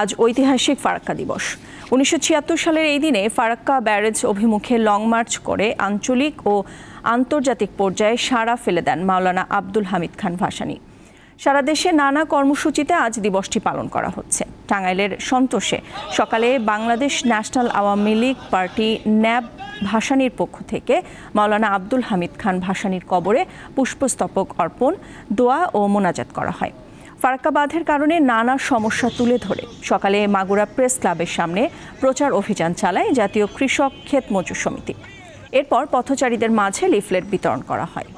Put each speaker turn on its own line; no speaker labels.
আজ ঐতিহাসিক ফারাক্কা দিবস উনিশশো সালের এই দিনে ফারাক্কা ব্যারেজ অভিমুখে লং মার্চ করে আঞ্চলিক ও আন্তর্জাতিক পর্যায়ে সাড়া ফেলে দেন মাওলানা আব্দুল হামিদ খান ভাসানি সারা দেশে নানা কর্মসূচিতে আজ দিবসটি পালন করা হচ্ছে টাঙ্গাইলের সন্তোষে সকালে Bangladesh national Awami league party ন্যাব ভাসানির পক্ষ থেকে মাওলানা আব্দুল হামিদ খান ভাসানির কবরে পুষ্পস্তপক অর্পণ দোয়া ও মোনাজাত করা হয় ফারাক্কা বাঁধের কারণে নানা সমস্যা তুলে ধরে সকালে মাগুরা প্রেস ক্লাবের সামনে প্রচার অভিযান চালায় জাতীয় কৃষক ক্ষেত মজুর সমিতি এরপর পথচারীদের মাঝে লিফলেট বিতরণ করা হয়